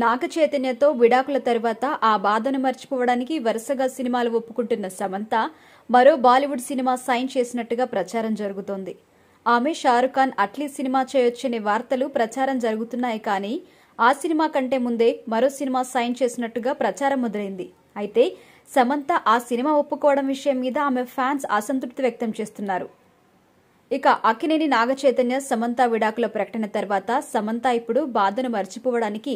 నాగ చైతన్యతో విడాకుల తర్వాత ఆ బాధను మర్చిపోవడానికి వరుసగా సినిమాలు ఒప్పుకుంటున్న సమంత మరో బాలీవుడ్ సినిమా సైన్ చేసినట్టుగా ప్రచారం జరుగుతోంది ఆమె షారుఖ్ ఖాన్ అట్లీ సినిమా చేయొచ్చనే వార్తలు ప్రచారం జరుగుతున్నాయి కానీ ఆ సినిమా కంటే ముందే మరో సినిమా సైన్ చేసినట్టుగా ప్రచారం మొదలైంది అయితే సమంత ఆ సినిమా ఒప్పుకోవడం విషయం మీద ఆమె ఫ్యాన్స్ అసంతృప్తి వ్యక్తం చేస్తున్నారు ఇక అక్కినేని నాగచైతన్య సమంత విడాకుల ప్రకటన తర్వాత సమంత ఇప్పుడు బాధను మర్చిపోవడానికి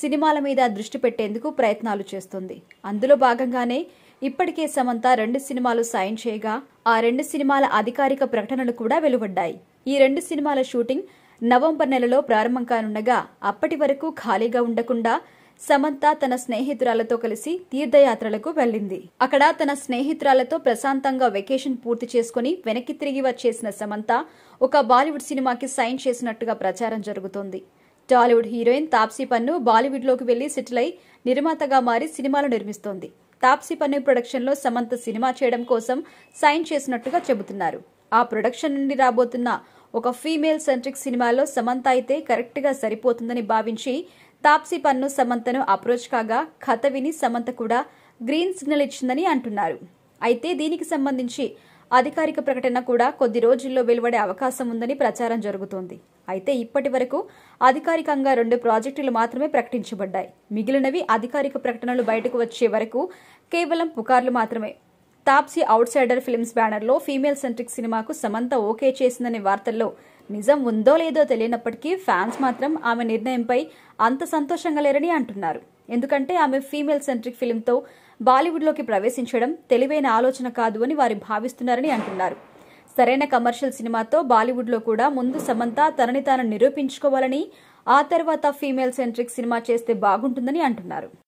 సినిమాల మీద దృష్టి పెట్టేందుకు ప్రయత్నాలు చేస్తుంది అందులో భాగంగానే ఇప్పటికే సమంత రెండు సినిమాలు సైన్ చేయగా ఆ రెండు సినిమాల అధికారిక ప్రకటనలు కూడా వెలువడ్డాయి ఈ రెండు సినిమాల షూటింగ్ నవంబర్ నెలలో ప్రారంభం కానుండగా అప్పటి వరకు ఖాళీగా ఉండకుండా సమంత తన స్నేహితురాలతో కలిసి తీర్థయాత్రలకు వెళ్ళింది అక్కడ తన స్నేహితురాలతో ప్రశాంతంగా వెకేషన్ పూర్తి చేసుకుని వెనక్కి తిరిగి వచ్చేసిన సమంత ఒక బాలీవుడ్ సినిమాకి సైన్ చేసినట్టుగా ప్రచారం జరుగుతోంది టాలీవుడ్ హీరోయిన్ తాప్సీ పన్ను బాలీవుడ్లోకి వెళ్లి సెటిల్ అయి నిర్మాతగా మారి సినిమాలు నిర్మిస్తోంది తాప్సీ పన్ను ప్రొడక్షన్లో సమంత సినిమా చేయడం కోసం సైన్ చేసినట్టుగా చెబుతున్నారు ఆ ప్రొడక్షన్ నుండి రాబోతున్న ఒక ఫీమేల్ సెంట్రిక్ సినిమాలో సమంత అయితే కరెక్ట్గా సరిపోతుందని భావించి తాప్సీ పన్ను సమంతను అప్రోచ్ కాగా కథ విని సమంత కూడా గ్రీన్ సిగ్నల్ ఇచ్చిందని అంటున్నారు అయితే దీనికి సంబంధించి అధికారిక ప్రకటన కూడా కొద్ది రోజుల్లో వెలువడే అవకాశం ఉందని ప్రచారం జరుగుతోంది అయితే ఇప్పటి వరకు అధికారికంగా రెండు ప్రాజెక్టులు మాత్రమే ప్రకటించబడ్డాయి మిగిలినవి అధికారిక ప్రకటనలు బయటకు వచ్చే వరకు కేవలం పుకార్లు మాత్రమే తాప్సీ సైడర్ ఫిల్మ్స్ బ్యానర్లో ఫీమేల్ సెంట్రిక్ సినిమాకు సమంత ఓకే చేసిందనే వార్తల్లో నిజం ఉందో లేదో తెలియనప్పటికీ ఫ్యాన్స్ మాత్రం ఆమె నిర్ణయంపై అంత సంతోషంగా లేరని అంటున్నారు ఎందుకంటే ఆమె ఫీమేల్ సెంట్రిక్ ఫిల్మ్తో బాలీవుడ్లోకి ప్రవేశించడం తెలివైన ఆలోచన కాదు అని వారు భావిస్తున్నారని అంటున్నారు సరైన కమర్షియల్ సినిమాతో బాలీవుడ్లో కూడా ముందు సమంత తనని తాను నిరూపించుకోవాలని ఆ తర్వాత ఫీమేల్ సెంట్రిక్ సినిమా చేస్తే బాగుంటుందని అంటున్నారు